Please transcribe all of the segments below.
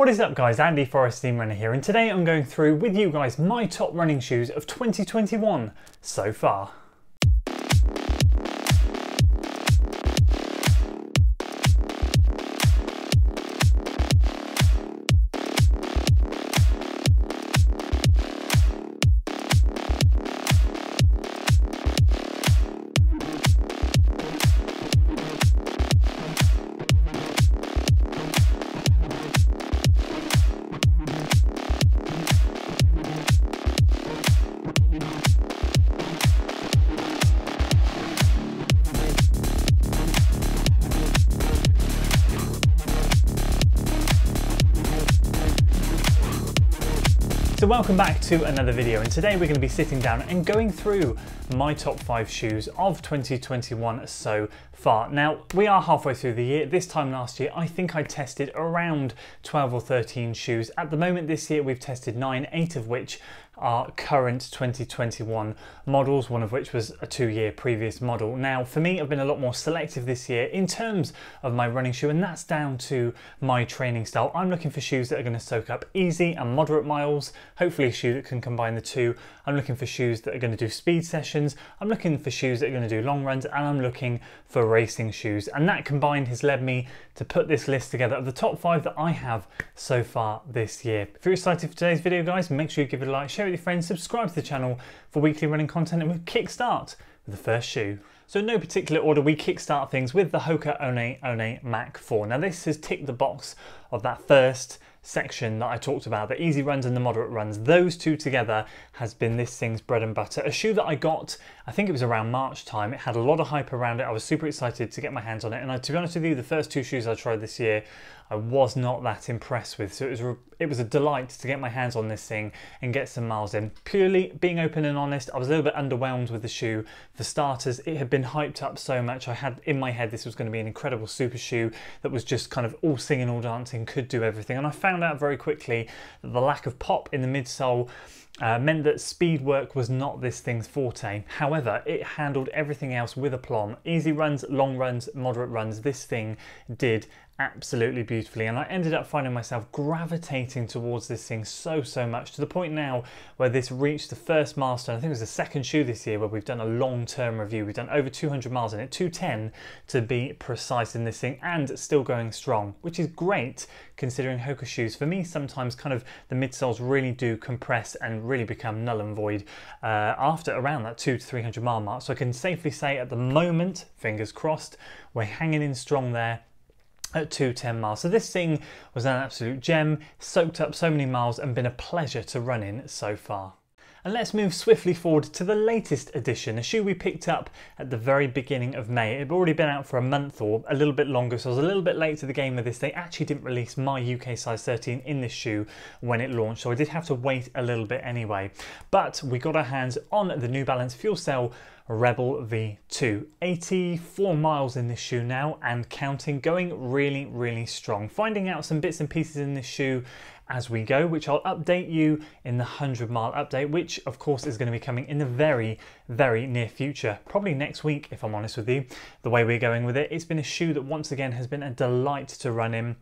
What is up guys, Andy Forrest Team Runner here and today I'm going through with you guys my top running shoes of 2021 so far. So welcome back to another video and today we're going to be sitting down and going through my top 5 shoes of 2021 so far. Now we are halfway through the year, this time last year I think I tested around 12 or 13 shoes. At the moment this year we've tested 9, 8 of which are current 2021 models, one of which was a two year previous model. Now, for me, I've been a lot more selective this year in terms of my running shoe, and that's down to my training style. I'm looking for shoes that are going to soak up easy and moderate miles, hopefully, a shoe that can combine the two. I'm looking for shoes that are going to do speed sessions, I'm looking for shoes that are going to do long runs, and I'm looking for racing shoes. And that combined has led me to put this list together of the top five that I have so far this year. If you're excited for today's video, guys, make sure you give it a like, share your friends, subscribe to the channel for weekly running content and we'll kickstart with the first shoe. So in no particular order, we kickstart things with the Hoka One One Mac 4. Now this has ticked the box of that first section that I talked about, the easy runs and the moderate runs, those two together has been this thing's bread and butter. A shoe that I got, I think it was around March time, it had a lot of hype around it. I was super excited to get my hands on it. And I, to be honest with you, the first two shoes I tried this year, I was not that impressed with. So it was, it was a delight to get my hands on this thing and get some miles in. Purely being open and honest, I was a little bit underwhelmed with the shoe. For starters, it had been hyped up so much. I had in my head this was going to be an incredible super shoe that was just kind of all singing, all dancing, could do everything. And I found found out very quickly that the lack of pop in the midsole uh, meant that speed work was not this thing's forte. However, it handled everything else with aplomb. Easy runs, long runs, moderate runs, this thing did absolutely beautifully and I ended up finding myself gravitating towards this thing so so much to the point now where this reached the first milestone I think it was the second shoe this year where we've done a long term review we've done over 200 miles in it 210 to be precise in this thing and still going strong which is great considering Hoka shoes for me sometimes kind of the midsoles really do compress and really become null and void uh, after around that two to 300 mile mark. So I can safely say at the moment, fingers crossed, we're hanging in strong there at 210 miles. So this thing was an absolute gem, soaked up so many miles and been a pleasure to run in so far. And let's move swiftly forward to the latest edition, a shoe we picked up at the very beginning of May. It had already been out for a month or a little bit longer, so I was a little bit late to the game with this. They actually didn't release my UK size 13 in this shoe when it launched, so I did have to wait a little bit anyway. But we got our hands on the New Balance Fuel Cell Rebel V2. 84 miles in this shoe now and counting, going really, really strong. Finding out some bits and pieces in this shoe as we go, which I'll update you in the 100 mile update, which of course is going to be coming in the very, very near future, probably next week, if I'm honest with you. The way we're going with it, it's been a shoe that once again has been a delight to run in.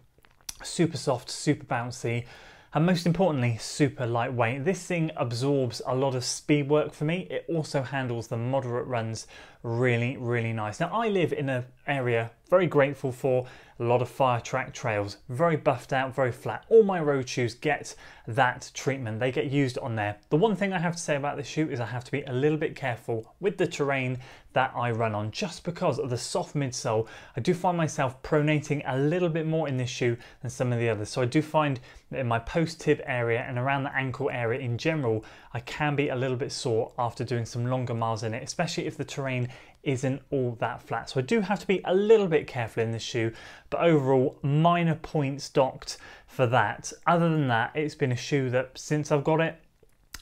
Super soft, super bouncy, and most importantly, super lightweight. This thing absorbs a lot of speed work for me. It also handles the moderate runs really, really nice. Now I live in an area very grateful for a lot of fire track trails, very buffed out, very flat. All my road shoes get that treatment. They get used on there. The one thing I have to say about this shoe is I have to be a little bit careful with the terrain that I run on. Just because of the soft midsole, I do find myself pronating a little bit more in this shoe than some of the others. So I do find that in my post-tib area and around the ankle area in general, I can be a little bit sore after doing some longer miles in it, especially if the terrain isn't all that flat. So I do have to be a little bit careful in this shoe, but overall, minor points docked for that. Other than that, it's been a shoe that since I've got it,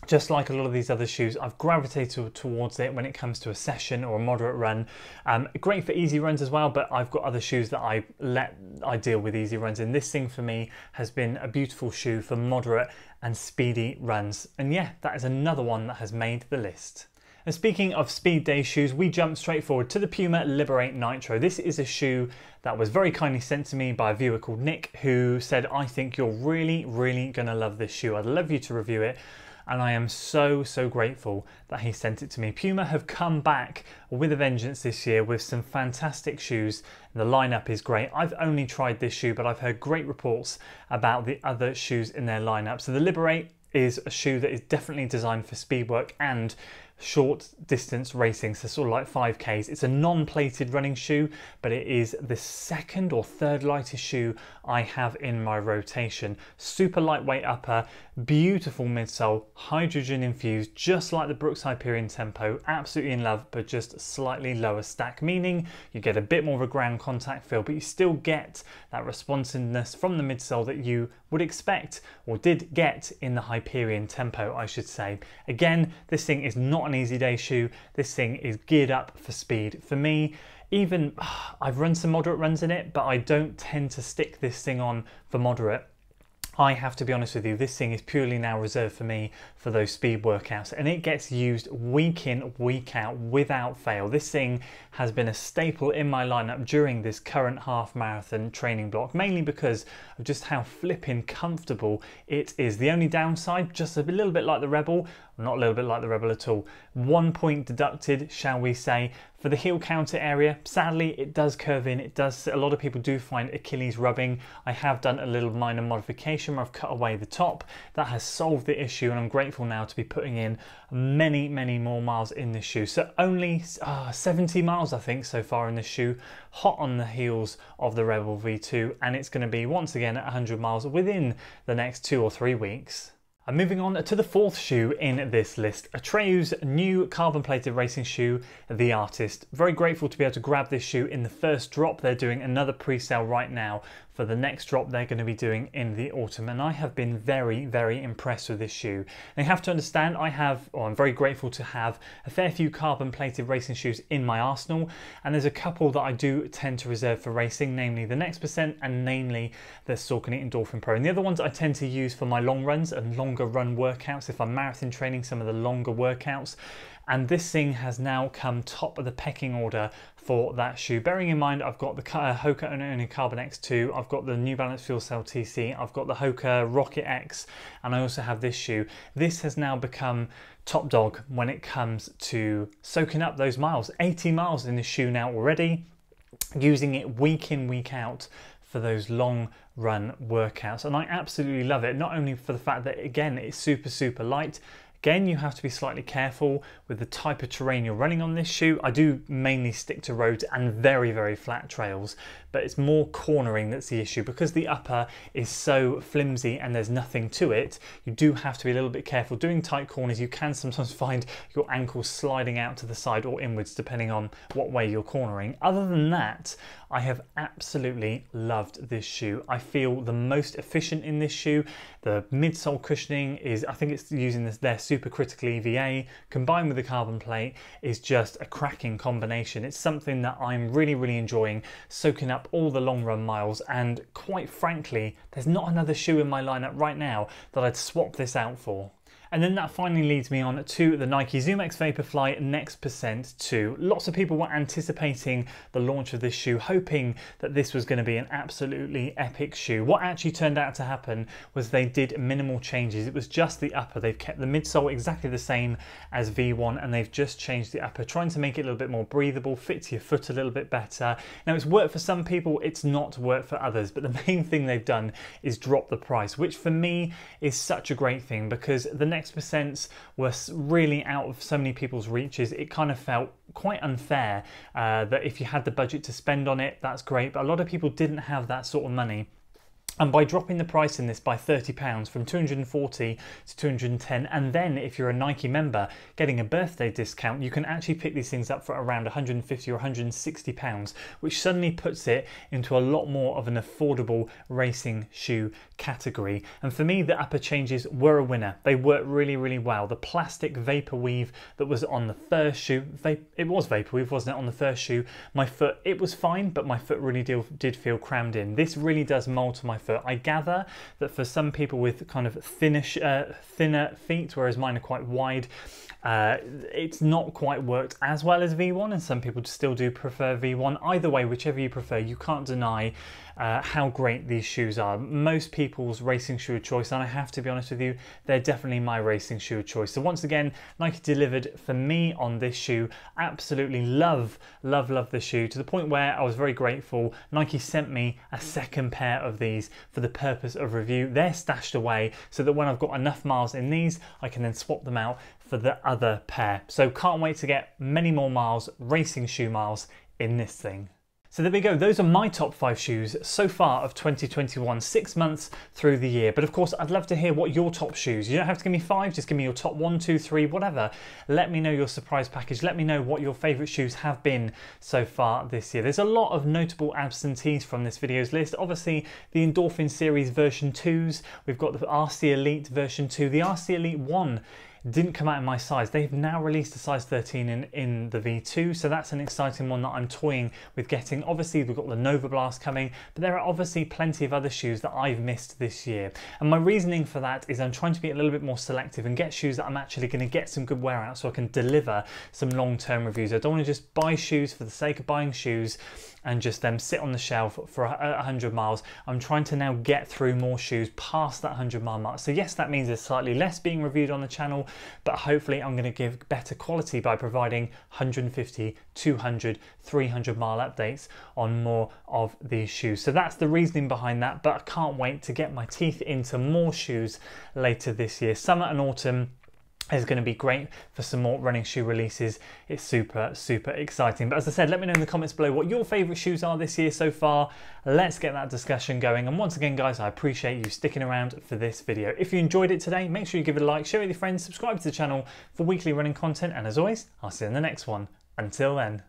just like a lot of these other shoes, I've gravitated towards it when it comes to a session or a moderate run. Um, great for easy runs as well, but I've got other shoes that I let I deal with easy runs. And this thing for me has been a beautiful shoe for moderate and speedy runs. And yeah, that is another one that has made the list. And speaking of speed day shoes, we jump straight forward to the Puma Liberate Nitro. This is a shoe that was very kindly sent to me by a viewer called Nick who said, I think you're really, really gonna love this shoe. I'd love you to review it and I am so, so grateful that he sent it to me. Puma have come back with a vengeance this year with some fantastic shoes. The lineup is great. I've only tried this shoe, but I've heard great reports about the other shoes in their lineup. So the Liberate is a shoe that is definitely designed for speed work and short distance racing, so sort of like 5Ks. It's a non-plated running shoe, but it is the second or third lightest shoe I have in my rotation. Super lightweight upper, beautiful midsole, hydrogen infused, just like the Brooks Hyperion Tempo. Absolutely in love, but just slightly lower stack, meaning you get a bit more of a ground contact feel, but you still get that responsiveness from the midsole that you would expect or did get in the Hyperion Tempo, I should say. Again, this thing is not an easy day shoe. This thing is geared up for speed. For me, even I've run some moderate runs in it, but I don't tend to stick this thing on for moderate. I have to be honest with you, this thing is purely now reserved for me for those speed workouts and it gets used week in, week out without fail. This thing has been a staple in my lineup during this current half marathon training block, mainly because of just how flipping comfortable it is. The only downside, just a little bit like the Rebel, not a little bit like the Rebel at all. One point deducted, shall we say, for the heel counter area. Sadly, it does curve in. It does. A lot of people do find Achilles rubbing. I have done a little minor modification where I've cut away the top. That has solved the issue, and I'm grateful now to be putting in many, many more miles in this shoe. So only uh, 70 miles, I think, so far in this shoe. Hot on the heels of the Rebel V2, and it's going to be once again at 100 miles within the next two or three weeks. And moving on to the fourth shoe in this list, Atreus' new carbon plated racing shoe, The Artist. Very grateful to be able to grab this shoe in the first drop. They're doing another pre-sale right now for the next drop they're going to be doing in the autumn and I have been very very impressed with this shoe. Now you have to understand I have or I'm very grateful to have a fair few carbon plated racing shoes in my arsenal and there's a couple that I do tend to reserve for racing namely the Next Percent and namely the Saucony Endorphin Pro and the other ones I tend to use for my long runs and longer run workouts if I'm marathon training some of the longer workouts and this thing has now come top of the pecking order for that shoe. Bearing in mind I've got the uh, Hoka Ono Carbon X2, I've got the New Balance Fuel Cell TC, I've got the Hoka Rocket X, and I also have this shoe. This has now become top dog when it comes to soaking up those miles. 80 miles in this shoe now already, using it week in, week out for those long run workouts. And I absolutely love it, not only for the fact that, again, it's super, super light, Again, you have to be slightly careful with the type of terrain you're running on this shoe. I do mainly stick to roads and very, very flat trails, but it's more cornering that's the issue. Because the upper is so flimsy and there's nothing to it, you do have to be a little bit careful. Doing tight corners, you can sometimes find your ankle sliding out to the side or inwards, depending on what way you're cornering. Other than that, I have absolutely loved this shoe. I feel the most efficient in this shoe. The midsole cushioning is, I think it's using this their supercritical EVA combined with the carbon plate is just a cracking combination. It's something that I'm really, really enjoying, soaking up all the long run miles. And quite frankly, there's not another shoe in my lineup right now that I'd swap this out for. And then that finally leads me on to the Nike ZoomX Vaporfly Next Percent 2. Lots of people were anticipating the launch of this shoe, hoping that this was going to be an absolutely epic shoe. What actually turned out to happen was they did minimal changes. It was just the upper. They've kept the midsole exactly the same as V1 and they've just changed the upper, trying to make it a little bit more breathable, fit to your foot a little bit better. Now it's worked for some people, it's not worked for others, but the main thing they've done is drop the price, which for me is such a great thing because the next Next Percents were really out of so many people's reaches, it kind of felt quite unfair uh, that if you had the budget to spend on it, that's great. But a lot of people didn't have that sort of money. And by dropping the price in this by £30 from 240 to 210 and then if you're a Nike member getting a birthday discount, you can actually pick these things up for around 150 or 160 pounds, which suddenly puts it into a lot more of an affordable racing shoe category. And for me, the upper changes were a winner. They worked really, really well. The plastic vapor weave that was on the first shoe, it was vapor weave, wasn't it, on the first shoe, my foot, it was fine, but my foot really did feel crammed in. This really does mold to my I gather that for some people with kind of thinnish, uh, thinner feet, whereas mine are quite wide, uh, it's not quite worked as well as V1, and some people still do prefer V1. Either way, whichever you prefer, you can't deny uh, how great these shoes are. Most people's racing shoe of choice, and I have to be honest with you, they're definitely my racing shoe of choice. So once again, Nike delivered for me on this shoe. Absolutely love, love, love the shoe to the point where I was very grateful. Nike sent me a second pair of these for the purpose of review. They're stashed away so that when I've got enough miles in these, I can then swap them out for the other pair. So can't wait to get many more miles, racing shoe miles in this thing. So there we go, those are my top five shoes so far of 2021, six months through the year. But of course, I'd love to hear what your top shoes. You don't have to give me five, just give me your top one, two, three, whatever. Let me know your surprise package. Let me know what your favorite shoes have been so far this year. There's a lot of notable absentees from this video's list. Obviously, the Endorphin Series version 2s, we've got the RC Elite version 2, the RC Elite 1 didn't come out in my size. They've now released a size 13 in, in the V2, so that's an exciting one that I'm toying with getting. Obviously, we've got the Nova Blast coming, but there are obviously plenty of other shoes that I've missed this year. And my reasoning for that is I'm trying to be a little bit more selective and get shoes that I'm actually going to get some good wear out so I can deliver some long-term reviews. I don't want to just buy shoes for the sake of buying shoes and just them sit on the shelf for 100 miles. I'm trying to now get through more shoes past that 100 mile mark. So yes, that means there's slightly less being reviewed on the channel, but hopefully I'm going to give better quality by providing 150, 200, 300 mile updates on more of these shoes. So that's the reasoning behind that, but I can't wait to get my teeth into more shoes later this year. Summer and autumn is going to be great for some more running shoe releases. It's super, super exciting. But as I said, let me know in the comments below what your favorite shoes are this year so far. Let's get that discussion going. And once again, guys, I appreciate you sticking around for this video. If you enjoyed it today, make sure you give it a like, share it with your friends, subscribe to the channel for weekly running content. And as always, I'll see you in the next one. Until then.